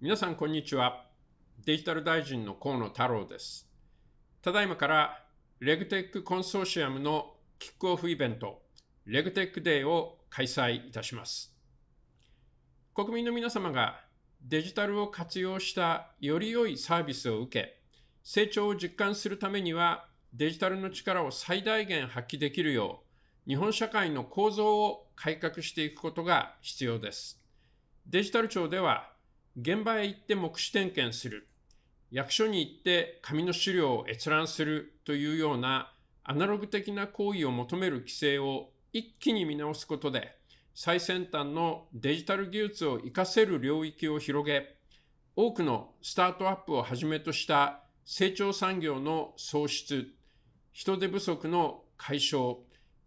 皆さんこんにちは。デジタル大臣の河野太郎です。ただいまからレグテックコンソーシアムのキックオフイベント、レグテックデーを開催いたします。国民の皆様がデジタルを活用したより良いサービスを受け、成長を実感するためにはデジタルの力を最大限発揮できるよう、日本社会の構造を改革していくことが必要です。デジタル庁では現場へ行って目視点検する、役所に行って紙の資料を閲覧するというようなアナログ的な行為を求める規制を一気に見直すことで、最先端のデジタル技術を活かせる領域を広げ、多くのスタートアップをはじめとした成長産業の創出、人手不足の解消、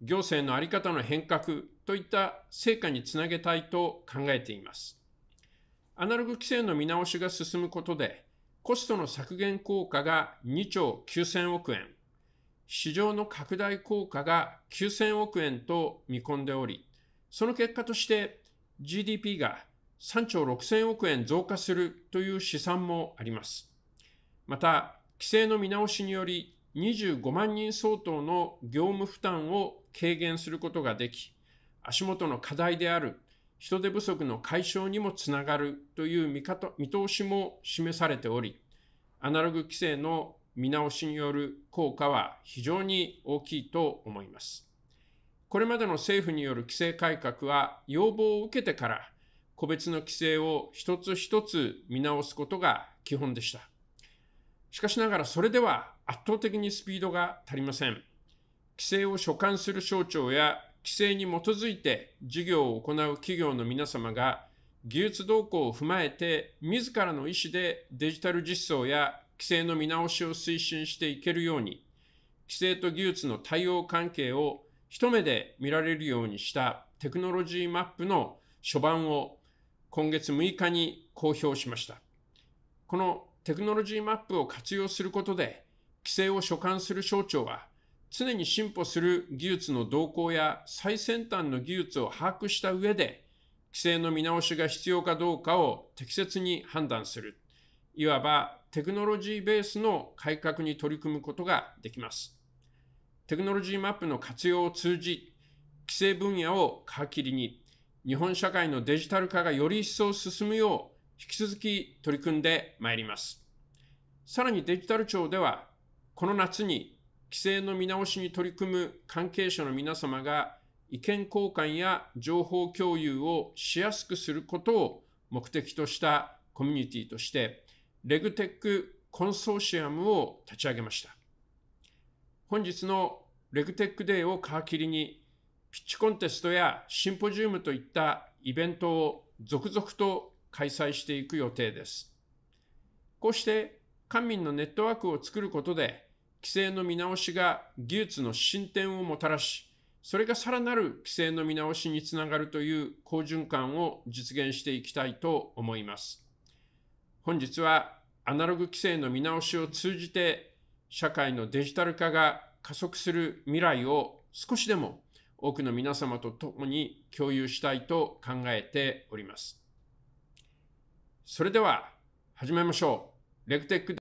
行政の在り方の変革といった成果につなげたいと考えています。アナログ規制の見直しが進むことで、コストの削減効果が2兆9000億円、市場の拡大効果が9000億円と見込んでおり、その結果として GDP が3兆6000億円増加するという試算もあります。また、規制の見直しにより25万人相当の業務負担を軽減することができ、足元の課題である人手不足の解消にもつながるという見方見通しも示されており、アナログ規制の見直しによる効果は非常に大きいと思います。これまでの政府による規制改革は要望を受けてから個別の規制を一つ一つ見直すことが基本でした。しかしながらそれでは圧倒的にスピードが足りません。規制を所管する省庁や規制に基づいて事業を行う企業の皆様が技術動向を踏まえて自らの意思でデジタル実装や規制の見直しを推進していけるように規制と技術の対応関係を一目で見られるようにしたテクノロジーマップの初版を今月6日に公表しました。このテクノロジーマップを活用することで規制を所管する省庁は常に進歩する技術の動向や最先端の技術を把握した上で、規制の見直しが必要かどうかを適切に判断する、いわばテクノロジーベースの改革に取り組むことができます。テクノロジーマップの活用を通じ、規制分野を皮切りに、日本社会のデジタル化がより一層進むよう、引き続き取り組んでまいります。さらにデジタル庁では、この夏に規制の見直しに取り組む関係者の皆様が意見交換や情報共有をしやすくすることを目的としたコミュニティとして、レグテックコンソーシアムを立ち上げました。本日のレグテックデーを皮切りに、ピッチコンテストやシンポジウムといったイベントを続々と開催していく予定です。こうして、官民のネットワークを作ることで、規制の見直しが技術の進展をもたらし、それがさらなる規制の見直しにつながるという好循環を実現していきたいと思います。本日はアナログ規制の見直しを通じて社会のデジタル化が加速する未来を少しでも多くの皆様と共に共有したいと考えております。それでは始めましょう。レクテック